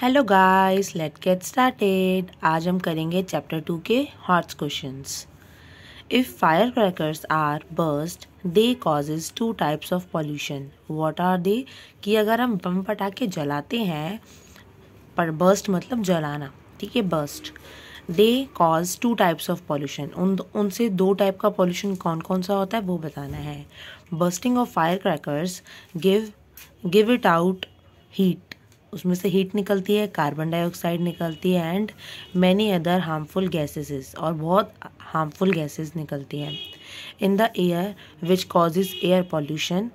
hello guys let get started आज हम करेंगे चैप्टर टू के HOTS questions if fire crackers are burst they causes two types of pollution what are they कि अगर हम बम पटाखे जलाते हैं पर बर्स्ट मतलब जलाना ठीक है burst they cause two types of pollution उन उनसे दो टाइप का पॉल्यूशन कौन कौन सा होता है वो बताना है bursting of fire crackers give give it out heat उसमें से हीट निकलती है कार्बन डाइऑक्साइड निकलती है and many other harmful gases और बहुत हार्मफुल गैसेस निकलती हैं in the air which causes air pollution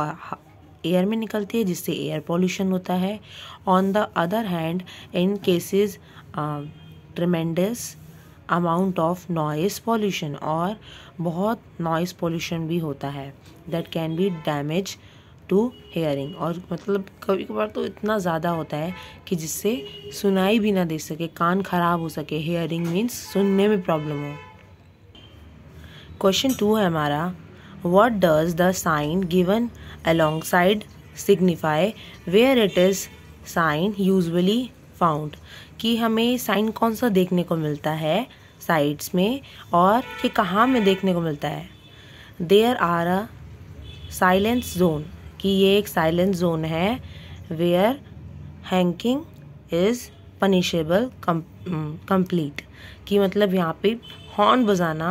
और एयर में निकलती है जिससे एयर पॉल्यूशन होता है on the other hand in cases tremendous amount of noise pollution और बहुत नॉइस पॉल्यूशन भी होता है that can be damage to hearing और मतलब कभी कभार तो इतना ज़्यादा होता है कि जिससे सुनाई भी ना दे सके कान खराब हो सके हेयरिंग मीन्स सुनने में प्रॉब्लम हो क्वेश्चन टू है हमारा what does the sign given along side signify where it is sign usually found कि हमें साइन कौन सा देखने को मिलता है साइड्स में और ये कहाँ में देखने को मिलता है there are a silence zone कि ये एक साइलेंट जोन है where honking is punishable complete कि मतलब यहाँ पे हॉर्न बजाना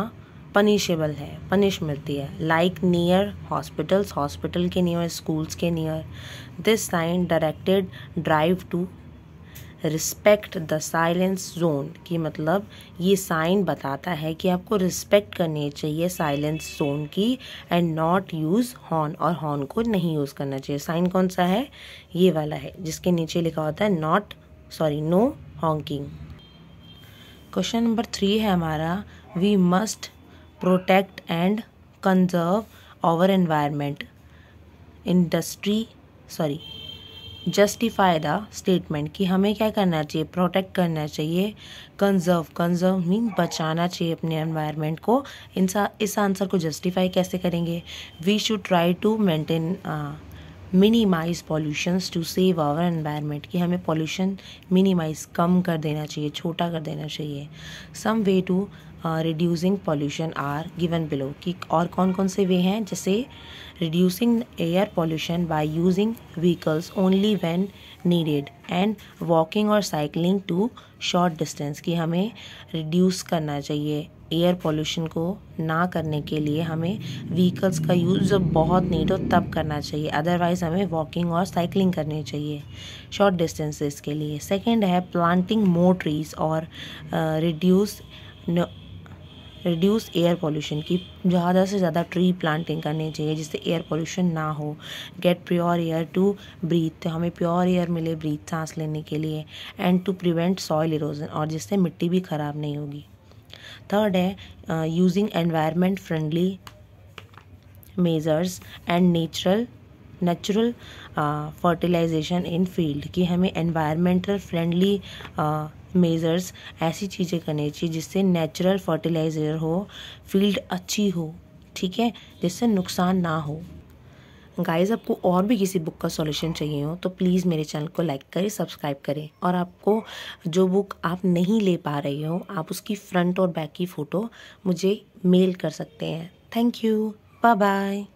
पनिशेबल है पनिश मिलती है लाइक नियर हॉस्पिटल्स हॉस्पिटल के नियर स्कूल्स के near this sign directed drive to respect the silence zone की मतलब ये साइन बताता है कि आपको रिस्पेक्ट करनी चाहिए साइलेंस जोन की एंड नॉट यूज़ हॉर्न और हॉर्न को नहीं यूज़ करना चाहिए साइन कौन सा है ये वाला है जिसके नीचे लिखा होता है not sorry no honking question number three है हमारा we must protect and conserve our environment industry sorry justify the statement कि हमें क्या करना चाहिए प्रोटेक्ट करना चाहिए कंजर्व कंजर्व मीन बचाना चाहिए अपने एनवायरनमेंट को इंसा इस आंसर को जस्टिफाई कैसे करेंगे we should try to maintain minimize pollutions to save our environment कि हमें पॉल्यूशन मिनिमाइज कम कर देना चाहिए छोटा कर देना चाहिए some way to reducing pollution are given below कि और कौन कौन से वे हैं जैसे reducing air pollution by using vehicles only when needed and walking और साइकिलिंग टू शॉर्ट डिस्टेंस कि हमें रिड्यूस करना चाहिए एयर पोल्यूशन को ना करने के लिए हमें व्हीकल्स का यूज़ बहुत नीड हो तब करना चाहिए अदरवाइज़ हमें वॉकिंग और साइकिलिंग करनी चाहिए शॉर्ट डिस्टेंसेस के लिए सेकेंड है प्लांटिंग मोर ट्रीज और रिड्यूस रिड्यूस एयर पोल्यूशन की ज़्यादा से ज़्यादा ट्री प्लांटिंग करनी चाहिए जिससे एयर पोल्यूशन ना हो get pure air to breathe तो हमें प्योर एयर मिले ब्रीथ सांस लेने के लिए and to prevent soil erosion और जिससे मिट्टी भी ख़राब नहीं होगी थर्ड है using environment friendly measures and natural natural fertilization in field कि हमें एनवायरमेंटल फ्रेंडली मेज़र्स ऐसी चीज़ें करनी चाहिए जिससे नेचुरल फर्टिलाइज़र हो फील्ड अच्छी हो ठीक है जिससे नुकसान ना हो गाइस आपको और भी किसी बुक का सॉल्यूशन चाहिए हो तो प्लीज़ मेरे चैनल को लाइक करें सब्सक्राइब करें और आपको जो बुक आप नहीं ले पा रहे हो आप उसकी फ्रंट और बैक की फ़ोटो मुझे मेल कर सकते हैं थैंक यू बाय बाय